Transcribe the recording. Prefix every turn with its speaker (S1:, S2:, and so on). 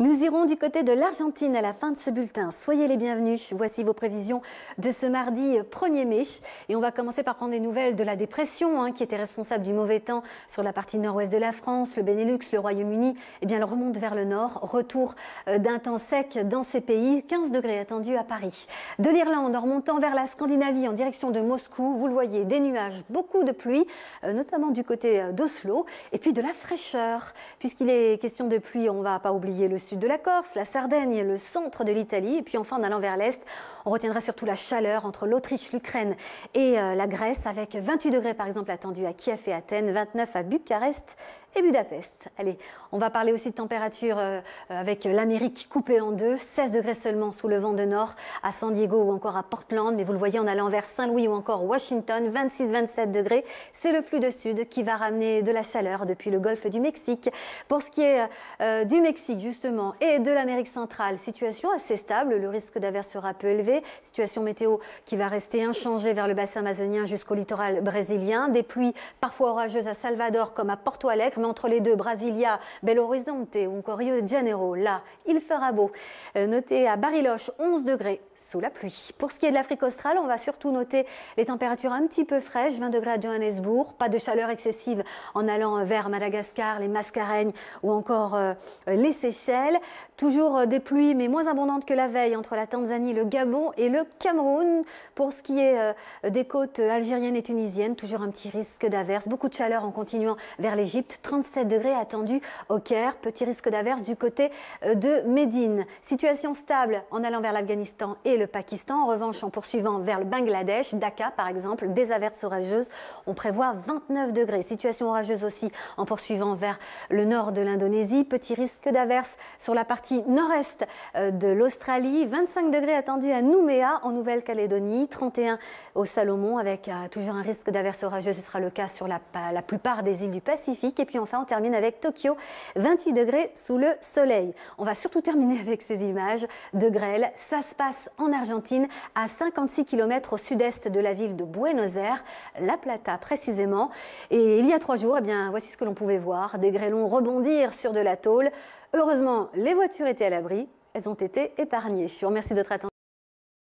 S1: Nous irons du côté de l'Argentine à la fin de ce bulletin. Soyez les bienvenus. Voici vos prévisions de ce mardi 1er euh, mai. Et on va commencer par prendre des nouvelles de la dépression hein, qui était responsable du mauvais temps sur la partie nord-ouest de la France, le Benelux, le Royaume-Uni. Eh bien, elle remonte vers le nord. Retour euh, d'un temps sec dans ces pays. 15 degrés attendus à Paris. De l'Irlande en remontant vers la Scandinavie en direction de Moscou. Vous le voyez, des nuages, beaucoup de pluie, euh, notamment du côté d'Oslo. Et puis de la fraîcheur. Puisqu'il est question de pluie, on ne va pas oublier le sud de la Corse, la Sardaigne, le centre de l'Italie. Et puis enfin, en allant vers l'est, on retiendra surtout la chaleur entre l'Autriche, l'Ukraine et euh, la Grèce, avec 28 degrés par exemple attendus à Kiev et Athènes, 29 à Bucarest et Budapest. Allez, on va parler aussi de température euh, avec l'Amérique coupée en deux, 16 degrés seulement sous le vent de nord à San Diego ou encore à Portland, mais vous le voyez en allant vers Saint-Louis ou encore Washington, 26-27 degrés. C'est le flux de sud qui va ramener de la chaleur depuis le golfe du Mexique. Pour ce qui est euh, du Mexique, justement, et de l'Amérique centrale. Situation assez stable, le risque d'averse sera peu élevé. Situation météo qui va rester inchangée vers le bassin amazonien jusqu'au littoral brésilien. Des pluies parfois orageuses à Salvador comme à Porto Alegre, mais entre les deux, Brasilia, Belo Horizonte ou encore Rio de Janeiro, là, il fera beau. Euh, notez à Bariloche 11 degrés sous la pluie. Pour ce qui est de l'Afrique australe, on va surtout noter les températures un petit peu fraîches, 20 degrés à Johannesburg, pas de chaleur excessive en allant vers Madagascar, les Mascareignes ou encore euh, les Seychelles. Toujours euh, des pluies, mais moins abondantes que la veille entre la Tanzanie, le Gabon et le Cameroun. Pour ce qui est euh, des côtes euh, algériennes et tunisiennes, toujours un petit risque d'averse. Beaucoup de chaleur en continuant vers l'Égypte. 37 degrés attendus au Caire. Petit risque d'averse du côté de Médine. Situation stable en allant vers l'Afghanistan et le Pakistan. En revanche, en poursuivant vers le Bangladesh, Dhaka par exemple, des averses orageuses. On prévoit 29 degrés. Situation orageuse aussi en poursuivant vers le nord de l'Indonésie. Petit risque d'averse sur la partie nord-est euh, de l'Australie. 25 degrés attendus à Nouméa en Nouvelle-Calédonie, 31 au Salomon avec euh, toujours un risque d'averse orageuses, Ce sera le cas sur la, plupart des îles du Pacifique. Et puis enfin, on termine avec Tokyo, 28 degrés sous le soleil. On va surtout terminer avec ces images de grêle. Ça se passe en Argentine, à 56 km au sud-est de la ville de Buenos Aires, La Plata précisément. Et il y a trois jours, eh bien, voici ce que l'on pouvait voir. Des grêlons rebondir sur de la tôle. Heureusement, les voitures étaient à l'abri, elles ont été épargnées. Je vous remercie de votre attention.